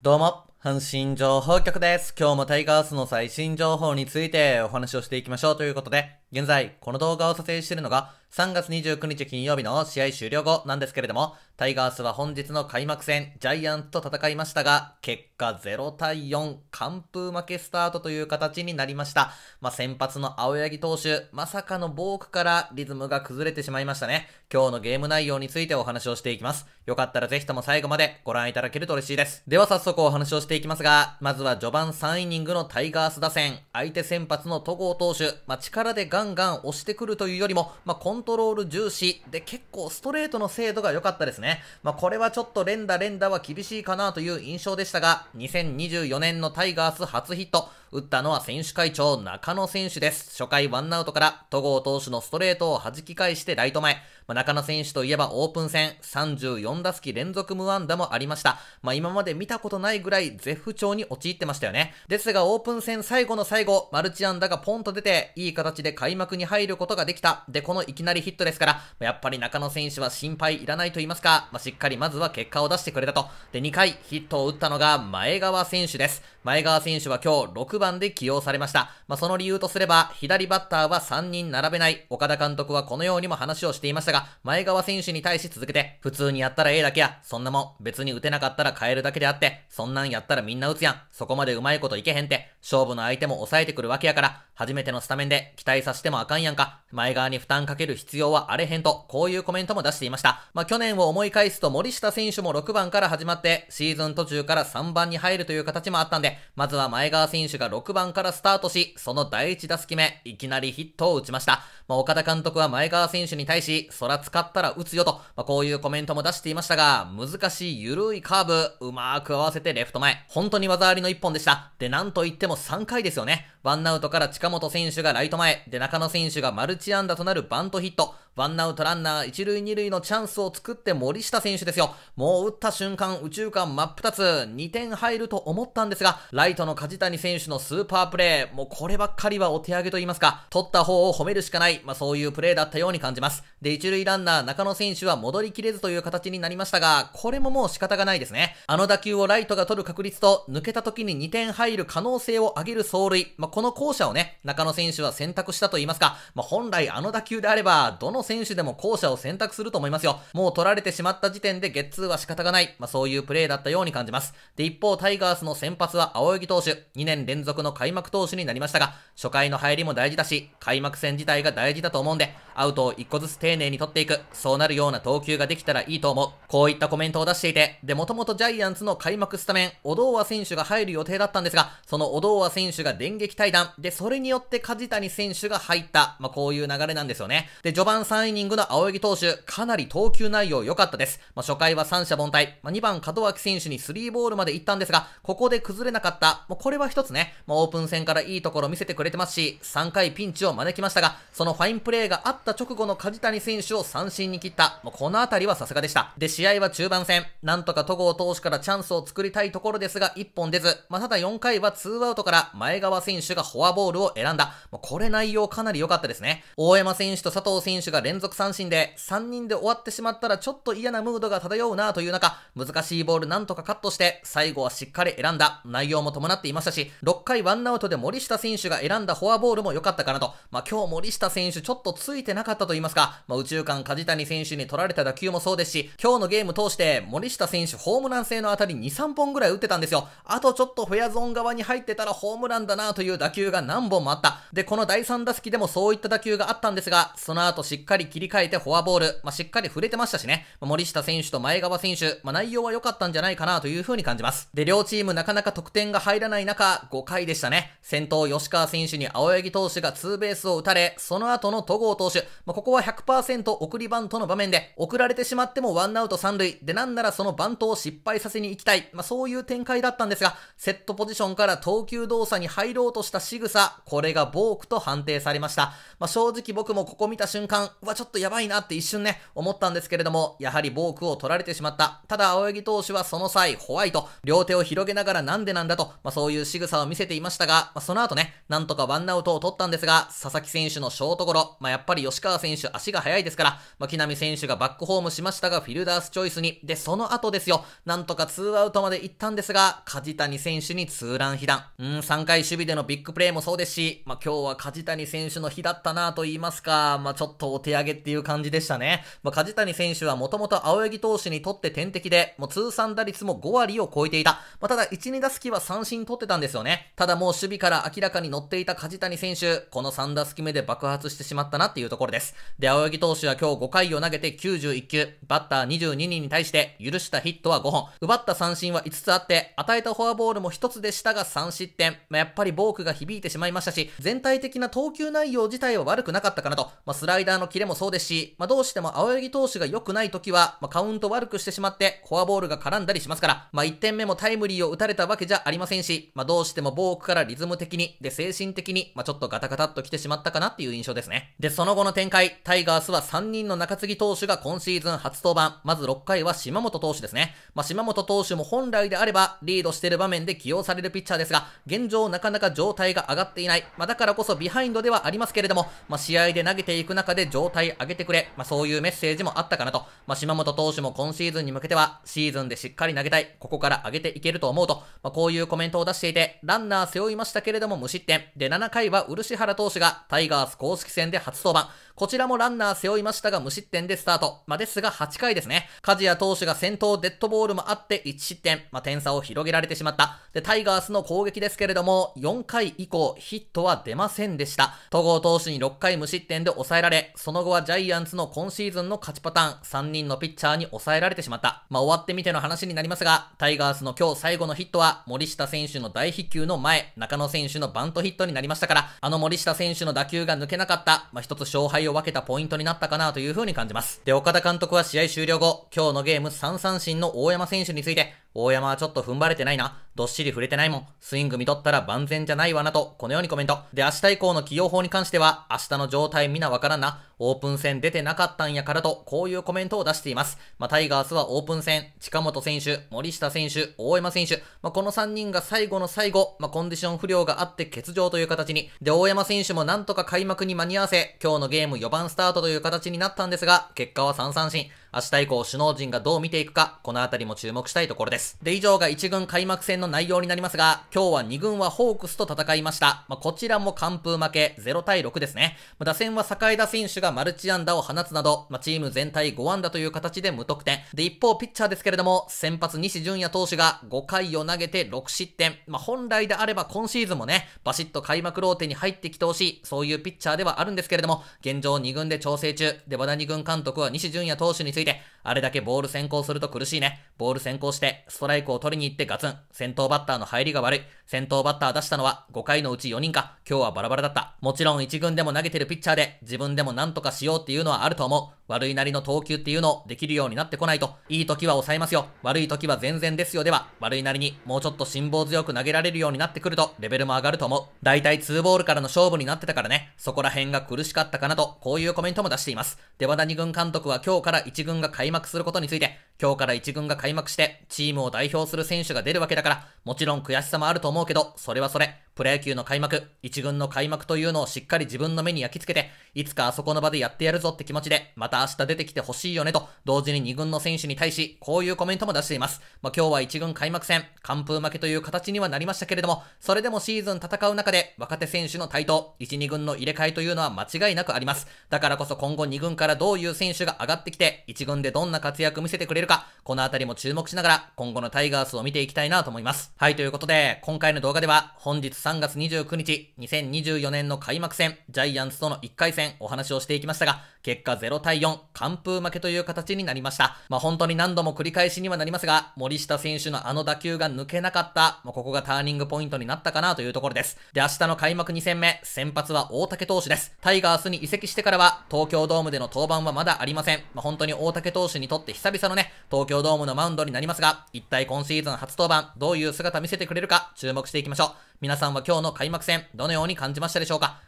どうも、阪神情報局です。今日もタイガースの最新情報についてお話をしていきましょうということで、現在、この動画を撮影しているのが3月29日金曜日の試合終了後なんですけれども、タイガースは本日の開幕戦、ジャイアンツと戦いましたが、結果0対4、完封負けスタートという形になりました。まあ、先発の青柳投手、まさかのボークからリズムが崩れてしまいましたね。今日のゲーム内容についてお話をしていきます。よかったらぜひとも最後までご覧いただけると嬉しいです。では早速お話をしていきますが、まずは序盤3イニングのタイガース打線、相手先発の戸郷投手、まあ、力でガガンガン押してくるというよりも、まあ、コントロール重視で結構ストレートの精度が良かったですね。まあ、これはちょっと連打連打は厳しいかなという印象でしたが、2024年のタイガース初ヒット、打ったのは選手会長中野選手です。初回ワンアウトから戸郷投手のストレートを弾き返してライト前。まあ、中野選手といえばオープン戦34打席連続無安打もありました。まあ、今まで見たことないぐらい絶不調に陥ってましたよね。ですがオープン戦最後の最後、マルチ安打がポンと出て、いい形で開幕に入ることができた。で、このいきなりヒットですから、やっぱり中野選手は心配いらないと言いますか、まあ、しっかりまずは結果を出してくれたと。で、2回ヒットを打ったのが前川選手です。前川選手は今日6番で起用されました。まあ、その理由とすれば、左バッターは3人並べない。岡田監督はこのようにも話をしていましたが、前川選手に対し続けて、普通にやったらええだけや。そんなもん、別に打てなかったら変えるだけであって、そんなんやったらみんな打つやん。そこまでうまいこといけへんって、勝負の相手も抑えてくるわけやから、初めてのスタメンで期待させてもあかんやんか。前側に負担かける必要はあれへんと、こういうコメントも出していました。まあ、去年を思い返すと森下選手も6番から始まって、シーズン途中から3番に入るという形もあったんで、まずは前川選手が6番からスタートし、その第1打席目、いきなりヒットを打ちました。まあ、岡田監督は前川選手に対し、空使ったら打つよと、まあ、こういうコメントも出していましたが、難しい緩いカーブ、うまく合わせてレフト前。本当に技ありの1本でした。で、なんといっても3回ですよね。ワンアウトから近本選手がライト前、で中野選手がマルチ安打となるバントヒット、ワンアウトランナー一塁二塁のチャンスを作って森下選手ですよ。もう打った瞬間、宇宙間真っ二つ、2点入ると思ったんですが、ライトの梶谷選手のスーパープレイ、もうこればっかりはお手上げと言いますか、取った方を褒めるしかない、まあそういうプレーだったように感じます。で、一塁ランナー中野選手は戻りきれずという形になりましたが、これももう仕方がないですね。あの打球をライトが取る確率と、抜けた時に2点入る可能性を上げる走塁、まあこの校舎をね、中野選手は選択したと言いますか、まあ、本来あの打球であれば、どの選手でも後者を選択すると思いますよ。もう取られてしまった時点でゲッツーは仕方がない、まあ、そういうプレーだったように感じます。で、一方、タイガースの先発は青柳投手、2年連続の開幕投手になりましたが、初回の入りも大事だし、開幕戦自体が大事だと思うんで、アウトを一個ずつ丁寧に取っていく、そうなるような投球ができたらいいと思う。こういったコメントを出していて、で、もともとジャイアンツの開幕スタメン、小道和選手が入る予定だったんですが、その小道和選手が電撃対談。で、それによって梶谷選手が入った。まあ、こういう流れなんですよね。で、序盤3イニングの青柳投手、かなり投球内容良かったです。まあ、初回は三者凡退。まあ、2番門脇選手に3ボールまで行ったんですが、ここで崩れなかった。もうこれは一つね、まあ、オープン戦からいいところ見せてくれてますし、3回ピンチを招きましたが、そのファインプレーがあった直後の梶谷選手を三振に切った。もうこの辺りはさすがでした。で、試合は中盤戦。なんとか戸郷投手からチャンスを作りたいところですが、1本出ず。まあ、ただ4回は2アウトから前川選手手がフォアボールを選んだ。もうこれ内容かなり良かったですね。大山選手と佐藤選手が連続三振で、3人で終わってしまったらちょっと嫌なムードが漂うなという中、難しいボールなんとかカットして、最後はしっかり選んだ。内容も伴っていましたし、6回ワンアウトで森下選手が選んだフォアボールも良かったかなと。まあ、今日森下選手ちょっとついてなかったと言いますか、まあ、宇宙間梶谷選手に取られた打球もそうですし、今日のゲーム通して森下選手ホームラン性のあたり2、3本ぐらい打ってたんですよ。あとちょっとフェアゾーン側に入ってたらホームランだなという打球が何本もあった。で、この第3打席でもそういった打球があったんですが、その後しっかり切り替えてフォアボール、まあ、しっかり触れてましたしね、まあ、森下選手と前川選手、まあ、内容は良かったんじゃないかなという風に感じます。で、両チームなかなか得点が入らない中、5回でしたね。先頭吉川選手に青柳投手がツーベースを打たれ、その後の戸郷投手、まあ、ここは100%送りバントの場面で、送られてしまってもワンアウト3塁、で、なんならそのバントを失敗させに行きたい、まあ、そういう展開だったんですが、セットポジションから投球動作に入ろうとしした仕草、これがボークと判定されました。まあ、正直僕もここ見た瞬間、うわ、ちょっとやばいなって一瞬ね、思ったんですけれども、やはりボークを取られてしまった。ただ、青柳投手はその際、ホワイト、両手を広げながらなんでなんだと、まあ、そういう仕草を見せていましたが、まあ、その後ね、なんとかワンアウトを取ったんですが、佐々木選手のショートゴロ、まあ、やっぱり吉川選手足が速いですから、まあ、木浪選手がバックホームしましたが、フィルダースチョイスに、で、その後ですよ、なんとかツーアウトまで行ったんですが、梶谷選手にツーラン被弾。うん、3回守備でのビッグプレーもそうですし、まあ、今日は梶谷選手の日だったなと言いますか、まあ、ちょっとお手上げっていう感じでしたね。まあ、梶谷選手はもともと青柳投手にとって天敵で、もう通算打率も5割を超えていた。まあ、ただ、1、2打席は三振取ってたんですよね。ただもう守備から明らかに乗っていた梶谷選手、この3打席目で爆発してしまったなっていうところです。で、青柳投手は今日5回を投げて91球、バッター22人に対して許したヒットは5本、奪った三振は5つあって、与えたフォアボールも1つでしたが3失点。まあ、やっぱりボークが響いてしまいましたし、全体的な投球内容自体は悪くなかったかなと、まあ、スライダーのキレもそうですし、まあ、どうしても青柳投手が良くない時は、まあ、カウント悪くしてしまって、フォアボールが絡んだりしますから、まあ、1点目もタイムリーを打たれたわけじゃありませんし、まあ、どうしてもボークからリズム的に、で、精神的に、まあ、ちょっとガタガタっと来てしまったかなっていう印象ですね。で、その後の展開、タイガースは3人の中継ぎ投手が今シーズン初登板、まず6回は島本投手ですね。まあ、島本投手も本来であれば、リードしてる場面で起用されるピッチャーですが、現状なかなか状態態が上がっていない。まあ、だからこそビハインドではありますけれども、まあ、試合で投げていく中で状態上げてくれ。まあ、そういうメッセージもあったかなと。まあ、島本投手も今シーズンに向けては、シーズンでしっかり投げたい。ここから上げていけると思うと、まあ、こういうコメントを出していて、ランナー背負いましたけれども無失点。で、7回は漆原投手がタイガース公式戦で初登板。こちらもランナー背負いましたが無失点でスタート。まあ、ですが8回ですね。ジ谷投手が先頭デッドボールもあって1失点。まあ、点差を広げられてしまった。で、タイガースの攻撃ですけれども、4回以降ヒットは出ませんでした。戸郷投手に6回無失点で抑えられ、その後はジャイアンツの今シーズンの勝ちパターン、3人のピッチャーに抑えられてしまった。まあ、終わってみての話になりますが、タイガースの今日最後のヒットは、森下選手の大飛球の前、中野選手のバントヒットになりましたから、あの森下選手の打球が抜けなかった、まあ、一つ勝敗をを分けたポイントになったかなという風に感じます。で、岡田監督は試合終了後、今日のゲーム3三振の大山選手について、大山はちょっと踏ん張れてないな。どっしり触れてないもん。スイング見とったら万全じゃないわなと、このようにコメント。で、明日以降の起用法に関しては、明日の状態みなわからんな。オープン戦出てなかったんやからと、こういうコメントを出しています。まあ、タイガースはオープン戦、近本選手、森下選手、大山選手。まあ、この3人が最後の最後、まあ、コンディション不良があって欠場という形に。で、大山選手もなんとか開幕に間に合わせ、今日のゲーム4番スタートという形になったんですが、結果は3三振。明日以降首脳陣がどう見ていくか、このあたりも注目したいところです。で、以上が1軍開幕戦の内容になりますが、今日は2軍はホークスと戦いました。まあ、こちらも完封負け、0対6ですね。まあ、打線は坂枝選手がマルチ安打を放つなど、まあ、チーム全体5安打という形で無得点。で、一方ピッチャーですけれども、先発西純也投手が5回を投げて6失点。まあ、本来であれば今シーズンもね、バシッと開幕ローテに入ってきてほしい、そういうピッチャーではあるんですけれども、現状2軍で調整中、で、和田2軍監督は西純也投手について、あれだけボール先行すると苦しいね。ボール先行して、ストライクを取りに行ってガツン。先頭バッターの入りが悪い。先頭バッター出したのは5回のうち4人か。今日はバラバラだった。もちろん1軍でも投げてるピッチャーで、自分でも何とかしようっていうのはあると思う。悪いなりの投球っていうのをできるようになってこないと、いい時は抑えますよ。悪い時は全然ですよでは、悪いなりにもうちょっと辛抱強く投げられるようになってくると、レベルも上がると思う。大体2ボールからの勝負になってたからね、そこら辺が苦しかったかなと、こういうコメントも出しています。出和田軍監督は今日から1軍軍が開幕することについて、今日から1軍が開幕して、チームを代表する選手が出るわけだから、もちろん悔しさもあると思うけど、それはそれ、プロ野球の開幕、一軍の開幕というのをしっかり自分の目に焼き付けて、いつかあそこの場でやってやるぞって気持ちで、また明日出てきてほしいよねと、同時に二軍の選手に対し、こういうコメントも出しています。まあ、今日は一軍開幕戦、完封負けという形にはなりましたけれども、それでもシーズン戦う中で、若手選手の台頭、1、2軍の入れ替えというのは間違いなくあります。だからこそ今後2軍からどういう選手が上がってきて、1軍でどんな活躍見せてくれるか、このあたりも注目しながら、今後のタイガースを見ていきたいなと思います。はい、ということで、今回の動画では、本日3月29日、2024年の開幕戦、ジャイアンツとの1回戦お話をしていきましたが、結果0対4、完封負けという形になりました。まあ、本当に何度も繰り返しにはなりますが、森下選手のあの打球が抜けなかった、まあ、ここがターニングポイントになったかなというところです。で、明日の開幕2戦目、先発は大竹投手です。タイガースに移籍してからは、東京ドームでの登板はまだありません。まあ、本当に大竹投手にとって久々のね、東京ドームのマウンドになりますが、一体今シーズン初登板、どういう姿見せてくれるか、注目していきましょう。皆さんは今日の開幕戦、どのように感じましたでしょうか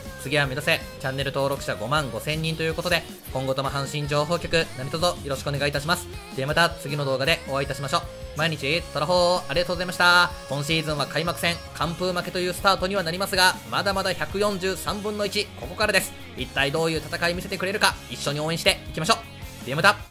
次は目指せチャンネル登録者5万5千人ということで今後とも阪神情報局何卒よろしくお願いいたしますではまた次の動画でお会いいたしましょう毎日トラホーありがとうございました今シーズンは開幕戦完封負けというスタートにはなりますがまだまだ143分の1ここからです一体どういう戦い見せてくれるか一緒に応援していきましょうではまた